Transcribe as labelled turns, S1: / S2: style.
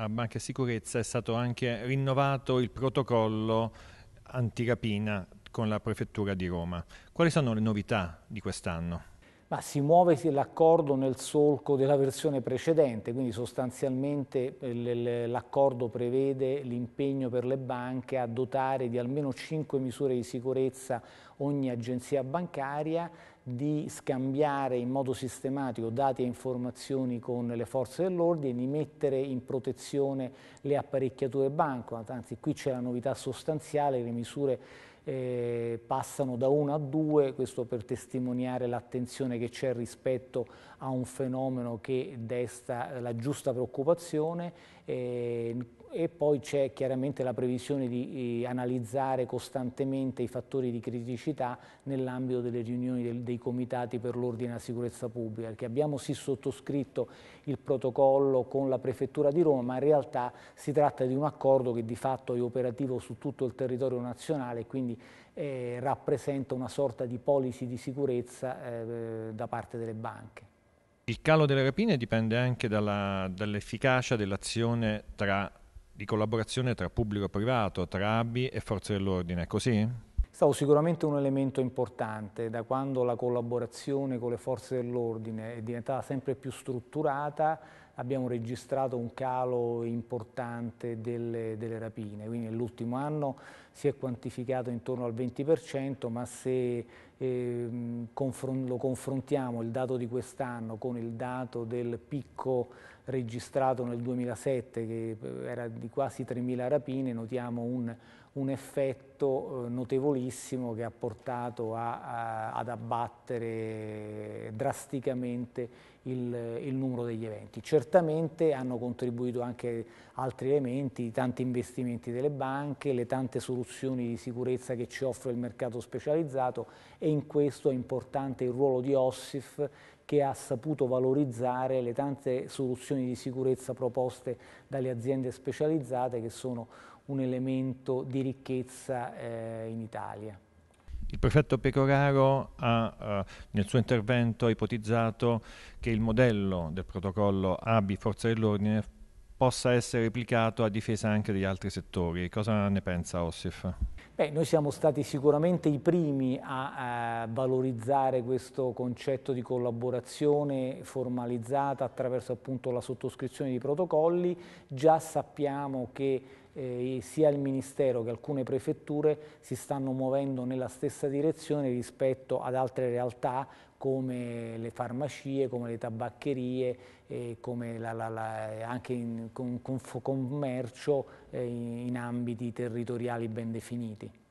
S1: a Banca Sicurezza è stato anche rinnovato il protocollo antirapina con la Prefettura di Roma. Quali sono le novità di quest'anno?
S2: Ma si muove l'accordo nel solco della versione precedente, quindi sostanzialmente eh, l'accordo prevede l'impegno per le banche a dotare di almeno 5 misure di sicurezza ogni agenzia bancaria di scambiare in modo sistematico dati e informazioni con le forze dell'ordine, di mettere in protezione le apparecchiature banco, anzi qui c'è la novità sostanziale, le misure eh, passano da 1 a 2, questo per testimoniare l'attenzione che c'è rispetto a un fenomeno che desta la giusta preoccupazione, eh, e poi c'è chiaramente la previsione di eh, analizzare costantemente i fattori di criticità nell'ambito delle riunioni dei comitati per l'ordine e la sicurezza pubblica, perché abbiamo sì sottoscritto il protocollo con la Prefettura di Roma, ma in realtà si tratta di un accordo che di fatto è operativo su tutto il territorio nazionale, e quindi eh, rappresenta una sorta di policy di sicurezza eh, da parte delle banche.
S1: Il calo delle rapine dipende anche dall'efficacia dell dell'azione tra di collaborazione tra pubblico e privato, tra ABI e forze dell'ordine, è così?
S2: stato sicuramente un elemento importante da quando la collaborazione con le forze dell'ordine è diventata sempre più strutturata abbiamo registrato un calo importante delle, delle rapine, quindi nell'ultimo anno si è quantificato intorno al 20%, ma se eh, confron lo confrontiamo il dato di quest'anno con il dato del picco registrato nel 2007 che eh, era di quasi 3.000 rapine, notiamo un, un effetto eh, notevolissimo che ha portato a, a, ad abbattere drasticamente il, il numero degli eventi. Certo certamente hanno contribuito anche altri elementi, i tanti investimenti delle banche, le tante soluzioni di sicurezza che ci offre il mercato specializzato e in questo è importante il ruolo di Ossif che ha saputo valorizzare le tante soluzioni di sicurezza proposte dalle aziende specializzate che sono un elemento di ricchezza eh, in Italia.
S1: Il prefetto Pecoraro ha eh, nel suo intervento ipotizzato che il modello del protocollo ABI Forza dell'Ordine possa essere replicato a difesa anche degli altri settori. Cosa ne pensa Ossif?
S2: Beh, noi siamo stati sicuramente i primi a, a valorizzare questo concetto di collaborazione formalizzata attraverso appunto la sottoscrizione di protocolli. Già sappiamo che eh, sia il Ministero che alcune prefetture si stanno muovendo nella stessa direzione rispetto ad altre realtà come le farmacie, come le tabaccherie, eh, come la, la, la, eh, anche in con, con commercio eh, in ambiti territoriali ben definiti.